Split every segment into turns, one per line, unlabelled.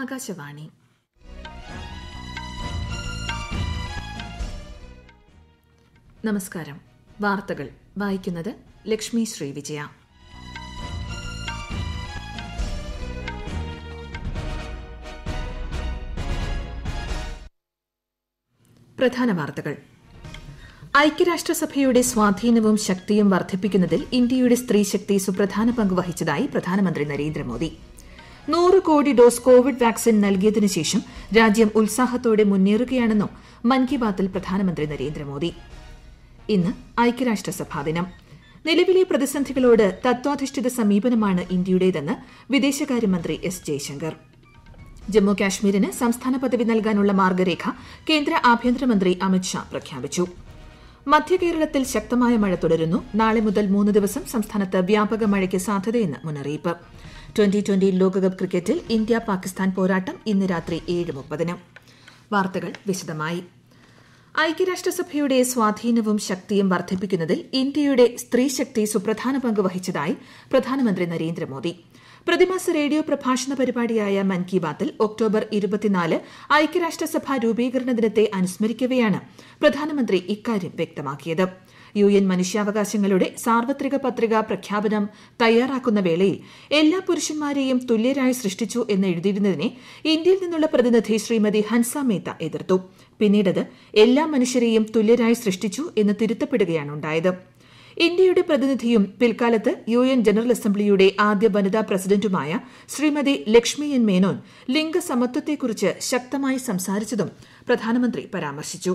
ആകാശവാണി നമസ്കാരം വാർത്തകൾ വായിക്കുന്നത് ലക്ഷ്മി ശ്രീ വിജയ പ്രധാന വാർത്തകൾ ഐക്യരാഷ്ട്രസഭയുടെ സ്വാധീനവും ശക്തിയും വർദ്ധിപ്പിക്കുന്നതിൽ ഇന്ത്യയുടെ സ്ത്രീശക്തി സുപ്രധാന പങ്ക് വഹിച്ചതായി പ്രധാനമന്ത്രി നരേന്ദ്രമോദി നൂറ് കോടി ഡോസ് കോവിഡ് വാക്സിൻ നൽകിയതിനു ശേഷം രാജ്യം ഉത്സാഹത്തോടെ മുന്നേറുകയാണെന്നും മൻ കി ബാത്തിൽ പ്രധാനമന്ത്രി നരേന്ദ്രമോദി ഇന്ന് ഐക്യരാഷ്ട്രസഭാ ദിനം നിലവിലെ പ്രതിസന്ധികളോട് തത്വാധിഷ്ഠിത സമീപനമാണ് ഇന്ത്യയുടേതെന്ന് വിദേശകാര്യമന്ത്രി എസ് ജയശങ്കർ ജമ്മു കാശ്മീരിന് സംസ്ഥാന പദവി നൽകാനുള്ള മാർഗരേഖ കേന്ദ്ര ആഭ്യന്തരമന്ത്രി അമിത്ഷാ പ്രഖ്യാപിച്ചു മധ്യകേരളത്തിൽ ശക്തമായ മഴ തുടരുന്നു നാളെ മുതൽ മൂന്ന് ദിവസം സംസ്ഥാനത്ത് വ്യാപക മഴയ്ക്ക് സാധ്യതയെന്ന് മുന്നറിയിപ്പ് ട്വന്റി ട്വന്റി ലോകകപ്പ് ക്രിക്കറ്റിൽ ഇന്ത്യ പാകിസ്ഥാൻ പോരാട്ടം ഇന്ന് രാത്രി ഏഴ് മുപ്പതിന് വാർത്തകൾ വിശദമായി ഐക്യരാഷ്ട്രസഭയുടെ സ്വാധീനവും ശക്തിയും വർദ്ധിപ്പിക്കുന്നതിൽ ഇന്ത്യയുടെ സ്ത്രീശക്തി സുപ്രധാന പങ്ക് വഹിച്ചതായി പ്രധാനമന്ത്രി നരേന്ദ്രമോദി പ്രതിമാസ റേഡിയോ പ്രഭാഷണ പരിപാടിയായ മൻ കി ബാത്തിൽ ഒക്ടോബർ ഇരുപത്തിനാല് ഐക്യരാഷ്ട്രസഭ രൂപീകരണ ദിനത്തെ അനുസ്മരിക്കവെയാണ് പ്രധാനമന്ത്രി ഇക്കാര്യം വ്യക്തമാക്കിയത് യു എൻ മനുഷ്യാവകാശങ്ങളുടെ സാർവത്രിക പത്രിക പ്രഖ്യാപനം തയ്യാറാക്കുന്ന വേളയിൽ എല്ലാ പുരുഷന്മാരെയും തുല്യരായി സൃഷ്ടിച്ചു എന്ന് എഴുതിയിരുന്നതിനെ ഇന്ത്യയിൽ നിന്നുള്ള പ്രതിനിധി ശ്രീമതി ഹൻസ മേത്ത എതിർത്തു പിന്നീടത് എല്ലാ മനുഷ്യരെയും തുല്യരായി സൃഷ്ടിച്ചു എന്ന് തിരുത്തപ്പെടുകയാണ് ഉണ്ടായത് ഇന്ത്യയുടെ പ്രതിനിധിയും പിൽക്കാലത്ത് യു എൻ ജനറൽ അസംബ്ലിയുടെ ആദ്യ വനിതാ പ്രസിഡന്റുമായ ശ്രീമതി ലക്ഷ്മി എൻ മേനോൻ ലിംഗസമത്വത്തെക്കുറിച്ച് ശക്തമായി സംസാരിച്ചതും പ്രധാനമന്ത്രി പരാമർശിച്ചു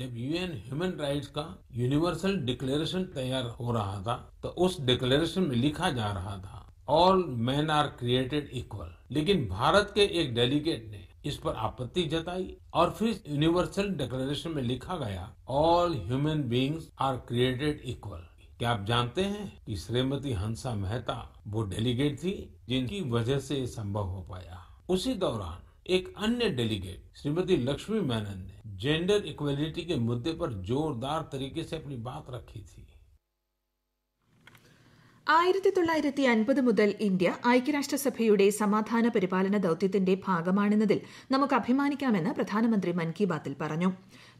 जब यूएन ह्यूमन राइट्स का यूनिवर्सल डिक्लेरेशन तैयार हो रहा था तो उस डिक्लेरेशन में लिखा जा रहा था all man are created equal लेकिन भारत के एक डेलीगेट ने इस पर आपत्ति जताई और फिर यूनिवर्सल डिक्लेरेशन में लिखा गया all human beings are created equal क्या आप जानते हैं कि श्रीमती हंसा मेहता वो डेलीगेट थी जिनकी वजह से ये संभव हो पाया उसी दौरान एक अन्य डेलीगेट श्रीमती लक्ष्मी मेनन ने जेंडर इक्वेलिटी के मुद्दे पर जोरदार तरीके से अपनी बात रखी थी
ആയിരത്തി തൊള്ളായിരത്തി അൻപത് മുതൽ ഇന്ത്യ ഐക്യരാഷ്ട്രസഭയുടെ സമാധാന പരിപാലന ദൌത്യത്തിന്റെ ഭാഗമാണെന്നതിൽ നമുക്ക് അഭിമാനിക്കാമെന്ന് പ്രധാനമന്ത്രി മൻ കി ബാത്തിൽ പറഞ്ഞു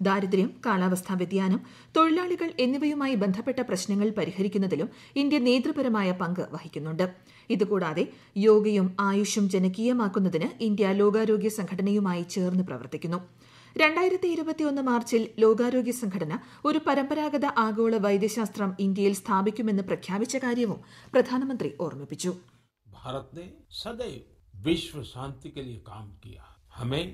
ദാരിദ്ര്യം കാലാവസ്ഥാ വ്യതിയാനം തൊഴിലാളികൾ എന്നിവയുമായി ബന്ധപ്പെട്ട പ്രശ്നങ്ങൾ പരിഹരിക്കുന്നതിലും ഇന്ത്യ നേതൃപരമായ പങ്ക് വഹിക്കുന്നുണ്ട് ഇതുകൂടാതെ യോഗയും ആയുഷും ജനകീയമാക്കുന്നതിന് ഇന്ത്യ ലോകാരോഗ്യ സംഘടനയുമായി ചേർന്ന് പ്രവർത്തിക്കുന്നു രണ്ടായിരത്തി लोकारोग्य മാർച്ചിൽ ലോകാരോഗ്യ സംഘടന ഒരു പരമ്പരാഗത ആഗോള വൈദ്യശാസ്ത്രം ഇന്ത്യയിൽ സ്ഥാപിക്കുമെന്ന് പ്രഖ്യാപിച്ച കാര്യവും പ്രധാനമന്ത്രി ഓർമ്മിപ്പിച്ചു
भारत ने सदैव विश्व शांति के लिए काम किया हमें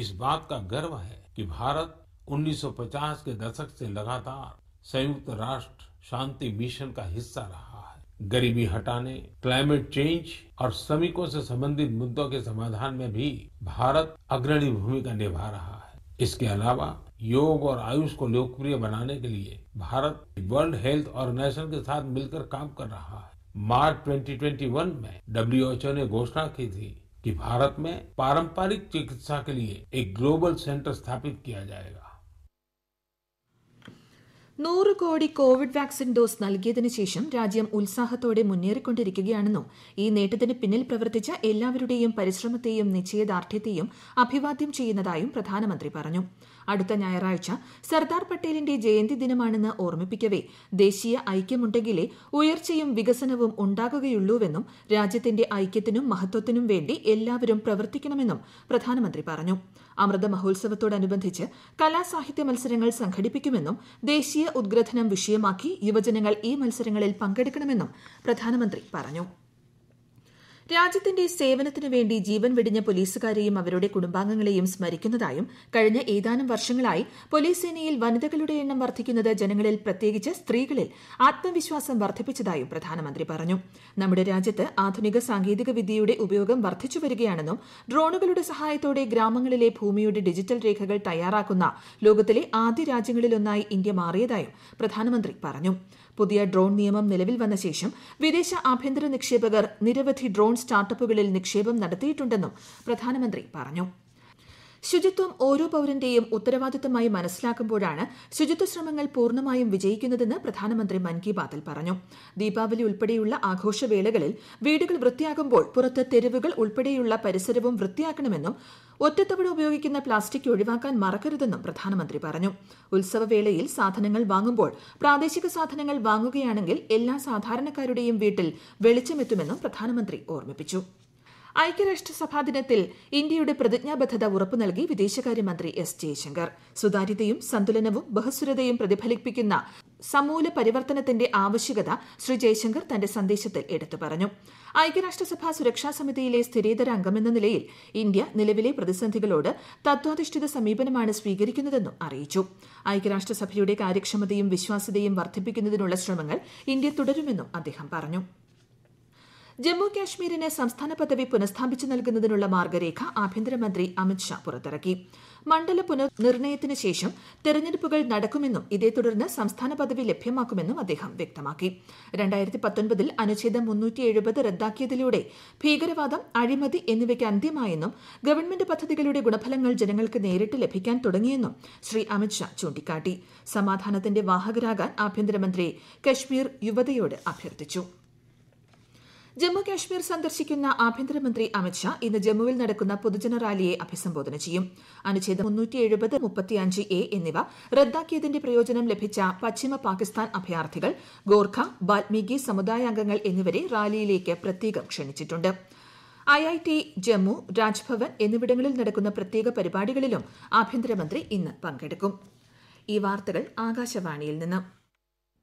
इस बात का गर्व है कि भारत 1950 के दशक से लगातार संयुक्त राष्ट्र शांति मिशन का हिस्सा रहा है गरीबी हटाने क्लाइमेट चेंज और श्रमिकों से संबंधित मुद्दों के समाधान में भी भारत अग्रणी भूमिका निभा रहा है इसके अलावा योग और आयुष को लोकप्रिय बनाने के लिए भारत वर्ल्ड हेल्थ ऑर्गेनाइजेशन के साथ मिलकर काम कर रहा है मार्च 2021 में डब्ल्यूएचओ ने घोषणा की थी कि भारत में पारंपरिक चिकित्सा के लिए एक ग्लोबल सेंटर स्थापित किया जाएगा
നൂറ് കോടി കോവിഡ് വാക്സിൻ ഡോസ് നൽകിയതിനു ശേഷം രാജ്യം ഉത്സാഹത്തോടെ മുന്നേറിക്കൊണ്ടിരിക്കുകയാണെന്നും ഈ നേട്ടത്തിന് പിന്നിൽ പ്രവർത്തിച്ച എല്ലാവരുടെയും പരിശ്രമത്തെയും നിശ്ചയദാർഢ്യത്തെയും അഭിവാദ്യം ചെയ്യുന്നതായും പ്രധാനമന്ത്രി പറഞ്ഞു അടുത്ത ഞായറാഴ്ച സർദാർ പട്ടേലിന്റെ ജയന്തി ദിനമാണെന്ന് ഓർമ്മിപ്പിക്കവേ ദേശീയ ഐക്യമുണ്ടെങ്കിലേ ഉയർച്ചയും വികസനവും ഉണ്ടാകുകയുള്ളൂവെന്നും രാജ്യത്തിന്റെ ഐക്യത്തിനും മഹത്വത്തിനും വേണ്ടി എല്ലാവരും പ്രവർത്തിക്കണമെന്നും പ്രധാനമന്ത്രി പറഞ്ഞു അമൃത മഹോത്സവത്തോടനുബന്ധിച്ച് കലാസാഹിത്യ മത്സരങ്ങൾ സംഘടിപ്പിക്കുമെന്നും ദേശീയ ഉദ്ഗ്രഥനം വിഷയമാക്കി യുവജനങ്ങൾ ഈ മത്സരങ്ങളിൽ പങ്കെടുക്കണമെന്നും പ്രധാനമന്ത്രി പറഞ്ഞു രാജ്യത്തിന്റെ സേവനത്തിനു വേണ്ടി ജീവൻ വെടിഞ്ഞ പോലീസുകാരെയും അവരുടെ കുടുംബാംഗങ്ങളെയും സ്മരിക്കുന്നതായും കഴിഞ്ഞ ഏതാനും വർഷങ്ങളായി പോലീസ് സേനയിൽ വനിതകളുടെ എണ്ണം വർദ്ധിക്കുന്നത് ജനങ്ങളിൽ പ്രത്യേകിച്ച് സ്ത്രീകളിൽ ആത്മവിശ്വാസം വർദ്ധിപ്പിച്ചതായും പ്രധാനമന്ത്രി പറഞ്ഞു നമ്മുടെ രാജ്യത്ത് ആധുനിക സാങ്കേതിക വിദ്യയുടെ ഉപയോഗം വർദ്ധിച്ചു വരികയാണെന്നും ഡ്രോണുകളുടെ സഹായത്തോടെ ഗ്രാമങ്ങളിലെ ഭൂമിയുടെ ഡിജിറ്റൽ രേഖകൾ തയ്യാറാക്കുന്ന ലോകത്തിലെ ആദ്യ രാജ്യങ്ങളിലൊന്നായി ഇന്ത്യ മാറിയതായും പ്രധാനമന്ത്രി പറഞ്ഞു പുതിയ ഡ്രോൺ നിയമം നിലവിൽ വന്ന ശേഷം വിദേശ ആഭ്യന്തര നിക്ഷേപകർ നിരവധി ഡ്രോൺ സ്റ്റാർട്ടപ്പുകളിൽ നിക്ഷേപം നടത്തിയിട്ടുണ്ടെന്നും പ്രധാനമന്ത്രി പറഞ്ഞു ശുചിത്വം ഓരോ പൌരന്റെയും ഉത്തരവാദിത്തമായി മനസ്സിലാക്കുമ്പോഴാണ് ശുചിത്വ ശ്രമങ്ങൾ പൂർണ്ണമായും വിജയിക്കുന്നതെന്ന് പ്രധാനമന്ത്രി മൻ കി ബാത്തിൽ പറഞ്ഞു ദീപാവലി ഉൾപ്പെടെയുള്ള ആഘോഷവേളകളിൽ വീടുകൾ വൃത്തിയാകുമ്പോൾ പുറത്ത് തെരുവുകൾ ഉൾപ്പെടെയുള്ള പരിസരവും വൃത്തിയാക്കണമെന്നും ഒറ്റത്തവണ ഉപയോഗിക്കുന്ന പ്ലാസ്റ്റിക് ഒഴിവാക്കാൻ മറക്കരുതെന്നും പ്രധാനമന്ത്രി പറഞ്ഞു ഉത്സവവേളയിൽ സാധനങ്ങൾ വാങ്ങുമ്പോൾ പ്രാദേശിക സാധനങ്ങൾ വാങ്ങുകയാണെങ്കിൽ എല്ലാ സാധാരണക്കാരുടെയും വീട്ടിൽ വെളിച്ചമെത്തുമെന്നും പ്രധാനമന്ത്രി ഓർമ്മിപ്പിച്ചു ഐക്യരാഷ്ട്രസഭാ ദിനത്തിൽ ഇന്ത്യയുടെ പ്രതിജ്ഞാബദ്ധത ഉറപ്പു നൽകി വിദേശകാര്യമന്ത്രി എസ് ജയശങ്കർ സുതാര്യതയും സന്തുലനവും ബഹുസ്വരതയും പ്രതിഫലിപ്പിക്കുന്ന സമൂല പരിവർത്തനത്തിന്റെ ആവശ്യകത ശ്രീ ജയശങ്കർ തന്റെ സന്ദേശത്തിൽ എടുത്തു പറഞ്ഞു ഐക്യരാഷ്ട്രസഭാ സുരക്ഷാ സമിതിയിലെ സ്ഥിരേതര അംഗമെന്ന നിലയിൽ ഇന്ത്യ നിലവിലെ പ്രതിസന്ധികളോട് തത്വാധിഷ്ഠിത സമീപനമാണ് സ്വീകരിക്കുന്നതെന്നും അറിയിച്ചു ഐക്യരാഷ്ട്രസഭയുടെ കാര്യക്ഷമതയും വിശ്വാസ്യതയും വർദ്ധിപ്പിക്കുന്നതിനുള്ള ശ്രമങ്ങൾ ഇന്ത്യ തുടരുമെന്നും അദ്ദേഹം പറഞ്ഞു ജമ്മു കാശ്മീരിന് സംസ്ഥാന പദവി പുനഃസ്ഥാപിച്ചു നൽകുന്നതിനുള്ള മാർഗ്ഗരേഖ ആഭ്യന്തരമന്ത്രി അമിത് ഷാ പുറത്തിറക്കി മണ്ഡല പുനർനിർണയത്തിന് ശേഷം തെരഞ്ഞെടുപ്പുകൾ നടക്കുമെന്നും ഇതേ തുടർന്ന് സംസ്ഥാന പദവി ലഭ്യമാക്കുമെന്നും അദ്ദേഹം വ്യക്തമാക്കി രണ്ടായിരത്തി അനുച്ഛേദം മുന്നൂറ്റി എഴുപത് റദ്ദാക്കിയതിലൂടെ ഭീകരവാദം അഴിമതി എന്നിവയ്ക്ക് അന്ത്യമായെന്നും ഗവൺമെന്റ് പദ്ധതികളുടെ ഗുണഫലങ്ങൾ ജനങ്ങൾക്ക് നേരിട്ട് ലഭിക്കാൻ തുടങ്ങിയെന്നും ശ്രീ അമിത് ഷാ ചൂണ്ടിക്കാട്ടി സമാധാനത്തിന്റെ വാഹകരാകാൻ ആഭ്യന്തരമന്ത്രി കശ്മീർ യുവതയോട് അഭ്യർത്ഥിച്ചു ജമ്മു കാശ്മീർ സന്ദർശിക്കുന്ന ആഭ്യന്തരമന്ത്രി അമിത് ഷാ ഇന്ന് ജമ്മുവിൽ നടക്കുന്ന പൊതുജന റാലിയെ അഭിസംബോധന ചെയ്യും അനുച്ഛേദം എ എന്നിവ റദ്ദാക്കിയതിന്റെ പ്രയോജനം ലഭിച്ച പശ്ചിമ പാകിസ്ഥാൻ അഭയാർത്ഥികൾ ഗോർഖ ബാൽമീകി സമുദായാംഗങ്ങൾ എന്നിവരെ റാലിയിലേക്ക് പ്രത്യേകം ക്ഷണിച്ചിട്ടുണ്ട് I I T Jammu Rajbhavan എന്നിവിടങ്ങളിൽ നടക്കുന്ന പ്രത്യേക പരിപാടികളിലും ആഭ്യന്തരമന്ത്രി ഇന്ന് പങ്കെടുക്കും ഈ വാർത്തകൾ ആകാശവാണിയിൽ നിന്നും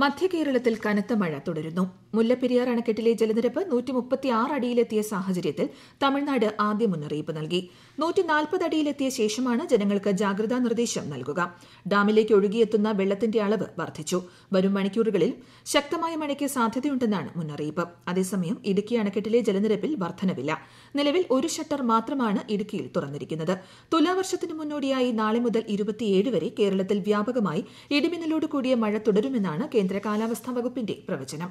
മധ്യകേരളത്തിൽ കനത്ത മഴ തുടരുന്നു മുല്ലപ്പെരിയാർ അണക്കെട്ടിലെ ജലനിരപ്പ് നൂറ്റി മുപ്പത്തി ആറ് അടിയിലെത്തിയ സാഹചര്യത്തിൽ തമിഴ്നാട് ആദ്യ മുന്നറിയിപ്പ് നൽകി നൂറ്റി നാൽപ്പത് അടിയിലെത്തിയ ശേഷമാണ് ജനങ്ങൾക്ക് ജാഗ്രതാ നിർദ്ദേശം നൽകുക ഡാമിലേക്ക് ഒഴുകിയെത്തുന്ന വെള്ളത്തിന്റെ അളവ് വർദ്ധിച്ചു വരും മണിക്കൂറുകളിൽ ശക്തമായ മഴയ്ക്ക് സാധ്യതയുണ്ടെന്നാണ് മുന്നറിയിപ്പ് അതേസമയം ഇടുക്കി അണക്കെട്ടിലെ ജലനിരപ്പിൽ വർധനവില്ല നിലവിൽ ഒരു ഷട്ടർ മാത്രമാണ് ഇടുക്കിയിൽ തുറന്നിരിക്കുന്നത് തുലാവർഷത്തിന് മുന്നോടിയായി നാളെ മുതൽ ഇരുപത്തിയേഴ് വരെ കേരളത്തിൽ വ്യാപകമായി ഇടിമിന്നലോട് കൂടിയ മഴ തുടരുമെന്നാണ് കേന്ദ്ര കാലാവസ്ഥാ വകുപ്പിന്റെ പ്രവചനം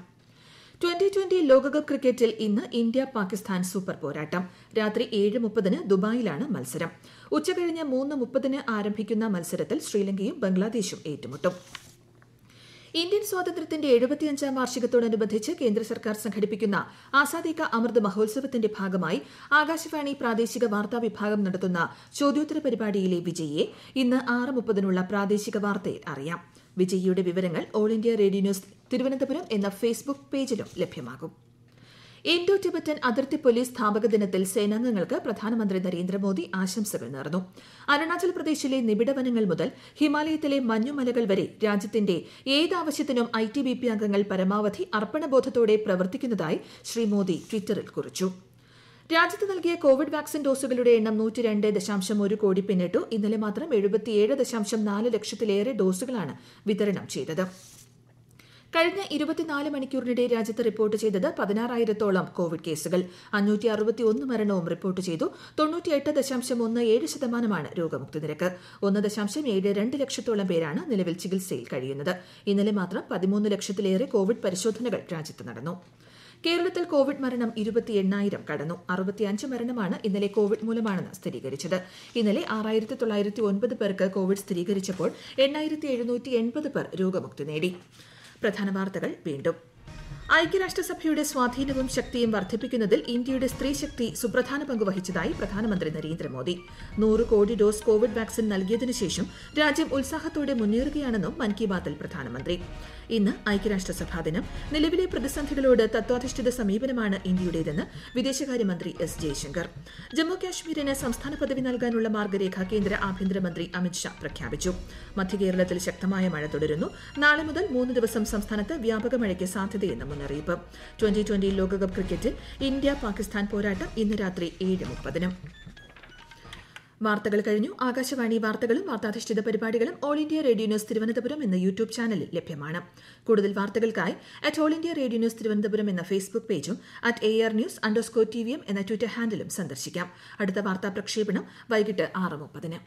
ട്വന്റി ട്വന്റി ലോകകപ്പ് ക്രിക്കറ്റിൽ ഇന്ന് ഇന്ത്യ പാകിസ്ഥാൻ സൂപ്പർ പോരാട്ടം രാത്രി ഏഴ് മുപ്പതിന് ദുബായിലാണ് മത്സരം ഉച്ചകഴിഞ്ഞ് മൂന്ന് മുപ്പതിന് ആരംഭിക്കുന്ന മത്സരത്തിൽ ശ്രീലങ്കയും ബംഗ്ലാദേശും ഏറ്റുമുട്ടും ഇന്ത്യൻ സ്വാതന്ത്ര്യത്തിന്റെ എഴുപത്തിയഞ്ചാം വാർഷികത്തോടനുബന്ധിച്ച് കേന്ദ്ര സർക്കാർ സംഘടിപ്പിക്കുന്ന ആസാദിക അമൃത് മഹോത്സവത്തിന്റെ ഭാഗമായി ആകാശവാണി പ്രാദേശിക വാർത്താ വിഭാഗം നടത്തുന്ന ചോദ്യോത്തര പരിപാടിയിലെ വിജയിയെ ഇന്ന് ആറ് മുപ്പതിനുള്ള പ്രാദേശിക വാർത്തയിൽ അറിയാം വിജയിയുടെ വിവരങ്ങൾ All India Radio News Thiruvananthapuram എന്ന ഫേസ്ബുക്ക് പേജിലും ലഭ്യമാകും ഇൻഡോ ടിബറ്റൻ അതിർത്തി പോലീസ് സ്ഥാപക ദിനത്തിൽ സേനാംഗങ്ങൾക്ക് പ്രധാനമന്ത്രി നരേന്ദ്രമോദി ആശംസകൾ നേർന്നു അരുണാചൽ പ്രദേശിലെ നിബിഡവനങ്ങൾ മുതൽ ഹിമാലയത്തിലെ മഞ്ഞുമലകൾ വരെ രാജ്യത്തിന്റെ ഏതാവശ്യത്തിനും ഐ ടി ബി പി അംഗങ്ങൾ പരമാവധി അർപ്പണബോധത്തോടെ പ്രവർത്തിക്കുന്നതായി ശ്രീ മോദി ട്വിറ്ററിൽ കുറിച്ചു രാജ്യത്ത് നൽകിയ കോവിഡ് വാക്സിൻ ഡോസുകളുടെ എണ്ണം നൂറ്റി രണ്ട് ദശാംശം ഒരു കോടി പിന്നിട്ടു ഇന്നലെ മാത്രം എഴുപത്തിയേഴ് ദശാംശം നാല് ലക്ഷത്തിലേറെ ഡോസുകളാണ് വിതരണം ചെയ്തത് കഴിഞ്ഞ ഇരുപത്തിനാല് മണിക്കൂറിനിടെ രാജ്യത്ത് റിപ്പോർട്ട് ചെയ്തത് പതിനാറായിരത്തോളം കോവിഡ് കേസുകൾ അഞ്ഞൂറ്റി അറുപത്തിയൊന്ന് മരണവും റിപ്പോർട്ട് ചെയ്തു തൊണ്ണൂറ്റിയെട്ട് ദശാംശം ഒന്ന് ഏഴ് ശതമാനമാണ് രോഗമുക്തി നിരക്ക് ഒന്ന് ദശാംശം ഏഴ് രണ്ട് ലക്ഷത്തോളം പേരാണ് നിലവിൽ ചികിത്സയിൽ കഴിയുന്നത് ഇന്നലെ മാത്രം പതിമൂന്ന് ലക്ഷത്തിലേറെ കോവിഡ് പരിശോധനകൾ രാജ്യത്ത് നടന്നു കേരളത്തിൽ കോവിഡ് മരണം ഇരുപത്തി എണ്ണായിരം കടന്നു അറുപത്തിയഞ്ച് മരണമാണ് ഇന്നലെ കോവിഡ് മൂലമാണെന്ന് സ്ഥിരീകരിച്ചത് ഇന്നലെ ആറായിരത്തി തൊള്ളായിരത്തി ഒൻപത് പേർക്ക് കോവിഡ് സ്ഥിരീകരിച്ചപ്പോൾ എണ്ണായിരത്തി എഴുന്നൂറ്റി എൺപത് പേർ രോഗമുക്തി നേടി പ്രധാന വാർത്തകൾ വീണ്ടും ഐക്യരാഷ്ട്രസഭയുടെ സ്വാധീനവും ശക്തിയും വർദ്ധിപ്പിക്കുന്നതിൽ ഇന്ത്യയുടെ സ്ത്രീശക്തി സുപ്രധാന പങ്ക് വഹിച്ചതായി പ്രധാനമന്ത്രി നരേന്ദ്രമോദി നൂറ് കോടി ഡോസ് കോവിഡ് വാക്സിൻ നൽകിയതിനുശേഷം ശേഷം രാജ്യം ഉത്സാഹത്തോടെ മുന്നേറുകയാണെന്നും മൻ കി ബാത്തിൽ പ്രധാനമന്ത്രി ഇന്ന് ഐക്യരാഷ്ട്രസഭാ ദിനം നിലവിലെ പ്രതിസന്ധികളോട് തത്വാധിഷ്ഠിത സമീപനമാണ് ഇന്ത്യയുടേതെന്ന് വിദേശകാര്യമന്ത്രി എസ് ജയശങ്കർ ജമ്മു സംസ്ഥാന പദവി നൽകാനുള്ള മാർഗരേഖ കേന്ദ്ര ആഭ്യന്തരമന്ത്രി അമിത്ഷാ പ്രഖ്യാപിച്ചു മധ്യകേരളത്തിൽ ശക്തമായ മഴ തുടരുന്നു നാളെ മുതൽ മൂന്ന് ദിവസം സംസ്ഥാനത്ത് വ്യാപക മഴയ്ക്ക് സാധ്യതയെന്ന് മുന്നറിയിപ്പ് ട്വന്റി ട്വന്റി ലോകകപ്പ് ക്രിക്കറ്റിൽ ഇന്ത്യ പാകിസ്ഥാൻ പോരാട്ടം ഇന്ന് രാത്രി ഏഴ് മുപ്പതിന് വാർത്തകൾ കഴിഞ്ഞു ആകാശവാണി വാർത്തകളും വാർത്താധിഷ്ഠിത പരിപാടികളും All India Radio News Thiruvananthapuram എന്ന യൂട്യൂബ് ചാനലിൽ ലഭ്യമാണ് കൂടുതൽ വാർത്തകൾക്കായി at All India Radio News Thiruvananthapuram എന്ന ഫേസ്ബുക്ക് പേജും at A R news underscore T V M എന്ന ട്വിറ്റർ ഹാൻഡിലും സന്ദർശിക്കാം അടുത്ത വാർത്താ പ്രക്ഷേപണം വൈകിട്ട് ആറ് മുപ്പതിന്